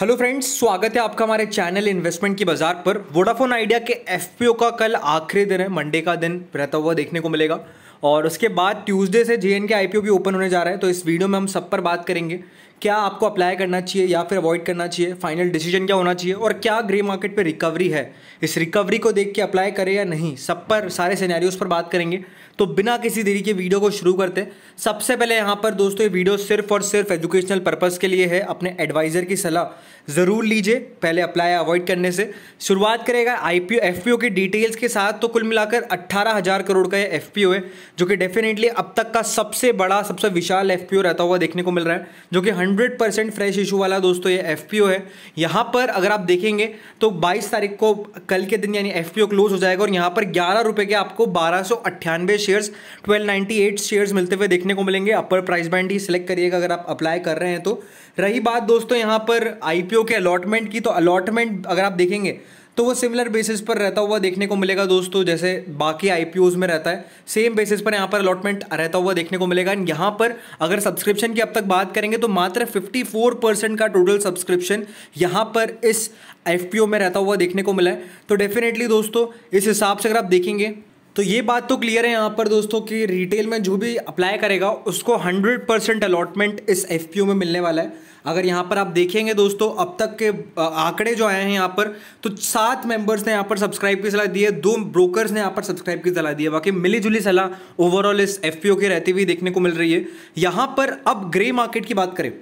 hello friends स्वागत है आपका हमारे चैनल इन्वेस्टमेंट की बाजार पर वोडाफोन आइडिया के एफपीओ का कल आखिरी दिन है मंडे का दिन रहता हुआ देखने को मिलेगा और उसके बाद ट्यूसडे से जेएन के आईपीओ भी ओपन होने जा रहा है तो इस वीडियो में हम सब पर बात करेंगे क्या आपको अप्लाई करना चाहिए या फिर अवॉइड करना चाहिए फाइनल डिसीजन क्या होना चाहिए और क्या ग्रे मार्केट पे रिकवरी है इस रिकवरी को देख के अप्लाई करें या नहीं सब पर सारे सिनेरियोस पर बात करेंगे तो बिना किसी देरी के वीडियो को शुरू करते सबसे पहले यहाँ पर दोस्तों ये वीडियो सिर्फ और सिर्फ एजुकेशनल पर्पज़ के लिए है अपने एडवाइज़र की सलाह ज़रूर लीजिए पहले अप्लाई अवॉइड करने से शुरुआत करेगा आई पी की डिटेल्स के साथ तो कुल मिलाकर अट्ठारह हज़ार करोड़ का ये एफ है जो कि डेफिनेटली अब तक का सबसे बड़ा सबसे विशाल एफ रहता हुआ देखने को मिल रहा है जो कि हंड्रेड परसेंट फ्रेश इशू वाला दोस्तों ये एफ है यहाँ पर अगर आप देखेंगे तो बाईस तारीख को कल के दिन यानी एफ क्लोज हो जाएगा और यहाँ पर ग्यारह रुपये के आपको बारह सौ अट्ठानवे shares twelve ninety eight shares मिलते हुए देखने को मिलेंगे अपर प्राइस बैंड ही सिलेक्ट करिएगा अगर आप अप्लाई कर रहे हैं तो रही बात दोस्तों यहाँ पर आईपीओ के अलॉटमेंट की तो अलॉटमेंट अगर आप देखेंगे तो वो सिमिलर बेसिस पर रहता हुआ देखने को मिलेगा दोस्तों जैसे बाकी आई में रहता है सेम बेसिस पर यहाँ पर अलॉटमेंट रहता हुआ देखने को मिलेगा एंड यहाँ पर अगर सब्सक्रिप्शन की अब तक बात करेंगे तो मात्र 54 परसेंट का टोटल सब्सक्रिप्शन यहाँ पर इस एफ में रहता हुआ देखने को मिला है तो डेफिनेटली दोस्तों इस हिसाब से अगर आप देखेंगे तो ये बात तो क्लियर है यहाँ पर दोस्तों कि रिटेल में जो भी अप्लाई करेगा उसको 100 परसेंट अलॉटमेंट इस एफ में मिलने वाला है अगर यहाँ पर आप देखेंगे दोस्तों अब तक के आंकड़े जो आए हैं यहाँ पर तो सात मेंबर्स ने यहाँ पर सब्सक्राइब की सलाह दी है दो ब्रोकर्स ने यहाँ पर सब्सक्राइब की सलाह दी है बाकी मिलीजुली सलाह ओवरऑल इस एफ की रहती हुई देखने को मिल रही है यहाँ पर अब ग्रे मार्केट की बात करें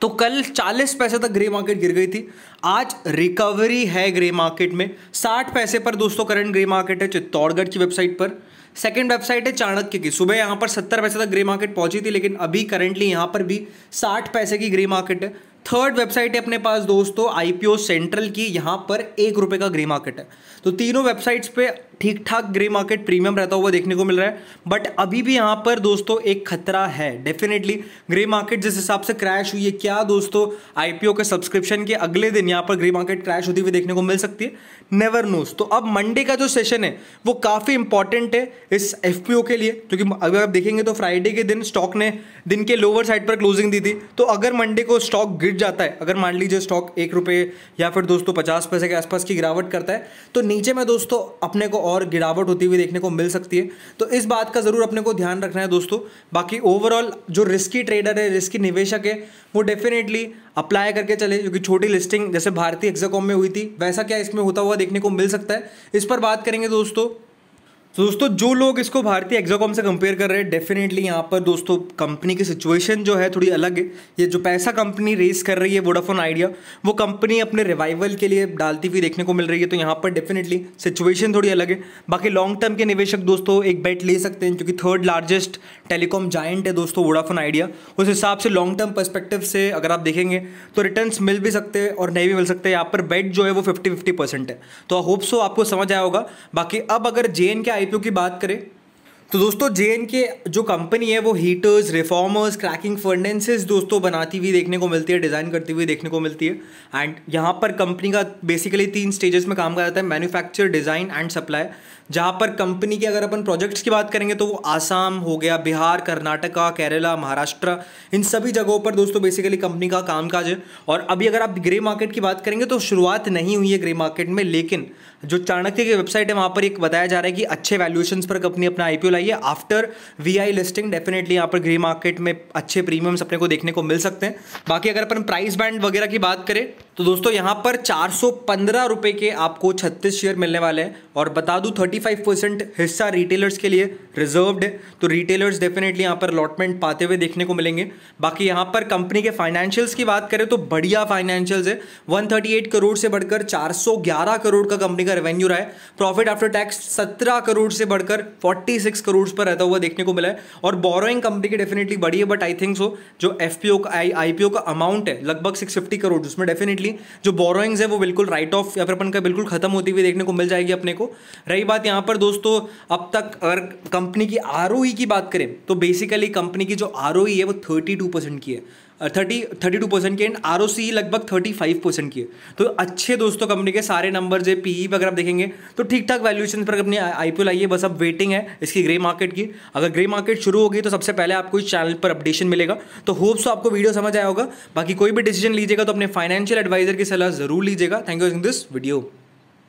तो कल 40 पैसे तक ग्रे मार्केट गिर गई थी आज रिकवरी है ग्रे मार्केट में 60 पैसे पर दोस्तों करंट ग्रे मार्केट है चित्तौड़गढ़ की वेबसाइट पर सेकेंड वेबसाइट है चाणक्य की सुबह यहाँ पर 70 पैसे तक ग्रे मार्केट पहुंची थी लेकिन अभी करंटली यहाँ पर भी 60 पैसे की ग्रे मार्केट है थर्ड वेबसाइट है अपने पास दोस्तों आईपीओ सेंट्रल की यहाँ पर एक रुपए का ग्रे मार्केट है तो तीनों वेबसाइट्स पे ठीक ठाक ग्रे मार्केट प्रीमियम रहता हुआ देखने को मिल रहा है बट अभी भी यहाँ पर दोस्तों एक खतरा है डेफिनेटली ग्रे मार्केट जिस हिसाब से क्रैश हुई है क्या दोस्तों आईपीओ के सब्सक्रिप्शन के अगले दिन यहाँ पर ग्रे मार्केट क्रैश होती हुई देखने को मिल सकती है नेवर नोज तो अब मंडे का जो सेशन है वो काफ़ी इंपॉर्टेंट है इस एफ के लिए क्योंकि अगर आप देखेंगे तो फ्राइडे के दिन स्टॉक ने दिन के लोअर साइड पर क्लोजिंग दी थी तो अगर मंडे को स्टॉक गिर जाता है अगर मान लीजिए स्टॉक एक रुपये या फिर दोस्तों पचास पैसे के आसपास की गिरावट करता है तो नीचे में दोस्तों अपने को और गिरावट होती हुई देखने को मिल सकती है तो इस बात का ज़रूर अपने को ध्यान रखना है दोस्तों बाकी ओवरऑल जो रिस्की ट्रेडर है रिस्की निवेशक है वो डेफिनेटली अप्लाई करके चले जो कि छोटी लिस्टिंग जैसे भारतीय एक्जाकॉम में हुई थी वैसा क्या इसमें होता हुआ देखने को मिल सकता है इस पर बात करेंगे दोस्तों तो दोस्तों जो लोग इसको भारतीय एग्जाकॉम से कंपेयर कर रहे हैं डेफिनेटली यहाँ पर दोस्तों कंपनी की सिचुएशन जो है थोड़ी अलग है ये जो पैसा कंपनी रेस कर रही है वोडाफोन आइडिया वो कंपनी अपने रिवाइवल के लिए डालती हुई देखने को मिल रही है तो यहाँ पर डेफिनेटली सिचुएशन थोड़ी अलग है बाकी लॉन्ग टर्म के निवेशक दोस्तों एक बैट ले सकते हैं क्योंकि थर्ड लार्जेस्ट टेलीकॉम जाइंट है दोस्तों वोडाफोन आइडिया उस हिसाब से लॉन्ग टर्म परस्पेक्टिव से अगर आप देखेंगे तो रिटर्न मिल भी सकते हैं और नहीं भी मिल सकते यहाँ पर बैट जो है वो फिफ्टी फिफ्टी परसेंट है तो आई होप सो आपको समझ आया होगा बाकी अब अगर जे एन के आई की बात करें तो दोस्तों जे के जो कंपनी है वो हीटर्स रिफॉर्मर्स क्रैकिंग फर्नेंसेस दोस्तों बनाती हुई देखने को मिलती है डिज़ाइन करती हुई देखने को मिलती है एंड यहाँ पर कंपनी का बेसिकली तीन स्टेजेस में काम कर जाता है मैन्युफैक्चर डिज़ाइन एंड सप्लाई जहाँ पर कंपनी के अगर अपन प्रोजेक्ट्स की बात करेंगे तो वो आसाम हो गया बिहार कर्नाटका केरला महाराष्ट्र इन सभी जगहों पर दोस्तों बेसिकली कंपनी का कामकाज है और अभी अगर आप ग्रे मार्केट की बात करेंगे तो शुरुआत नहीं हुई है ग्रे मार्केट में लेकिन जो चाणक्य की वेबसाइट है वहाँ पर एक बताया जा रहा है कि अच्छे वैल्यूएशन पर कंपनी अपना आईपीओ लाई है आफ्टर वी लिस्टिंग डेफिनेटली यहाँ पर ग्रे मार्केट में अच्छे प्रीमियम्स अपने को देखने को मिल सकते हैं बाकी अगर अपन प्राइस बैंड वगैरह की बात करें तो दोस्तों यहाँ पर चार सौ के आपको छत्तीस शेयर मिलने वाले हैं और बता दूँ थर्टी 35 परसेंट हिस्सा रिटेलर्स के लिए रिजर्व्ड है तो रिटेलर्स डेफिनेटली यहाँ पर अलॉटमेंट पाते हुए देखने को मिलेंगे बाकी यहाँ पर कंपनी के फाइनेंशियल्स की बात करें तो बढ़िया फाइनेंशियल्स है 138 करोड़ से बढ़कर 411 करोड़ का कंपनी का रेवेन्यू रहा है प्रॉफिट आफ्टर टैक्स 17 करोड़ से बढ़कर 46 करोड़ पर रहता हुआ देखने को मिला है और बोरोइंग कंपनी की डेफिनेटली बढ़ी है बट आई थिंक सो जो एफ का आई का अमाउंट है लगभग सिक्स करोड़ उसमें डेफिनेटली जो बोरोइंग्स है वो बिल्कुल राइट ऑफ या फिर अपन का बिल्कुल खत्म होती हुई देखने को मिल जाएगी अपने को रही बात यहाँ पर दोस्तों अब तक अगर कंपनी की आर e की बात करें तो बेसिकली कंपनी की जो आर e है वो थर्टी टू परसेंट की है थर्टी थर्टी टू परसेंट की एंड आर लगभग थर्टी फाइव परसेंट की है तो अच्छे दोस्तों कंपनी के सारे नंबर जो पी वगैरह आप देखेंगे तो ठीक ठाक वैल्यूएशन पर अपनी आई पी आई है बस अब वेटिंग है इसकी ग्रे मार्केट की अगर ग्रे मार्केट शुरू होगी तो सबसे पहले आपको इस चैनल पर अपडेशन मिलेगा तो होप्स तो आपको वीडियो समझ आया होगा बाकी कोई भी डिसीजन लीजिएगा तो अपने फाइनेंशियल एडवाइजर की सलाह जरूर लीजिएगा thank you in this video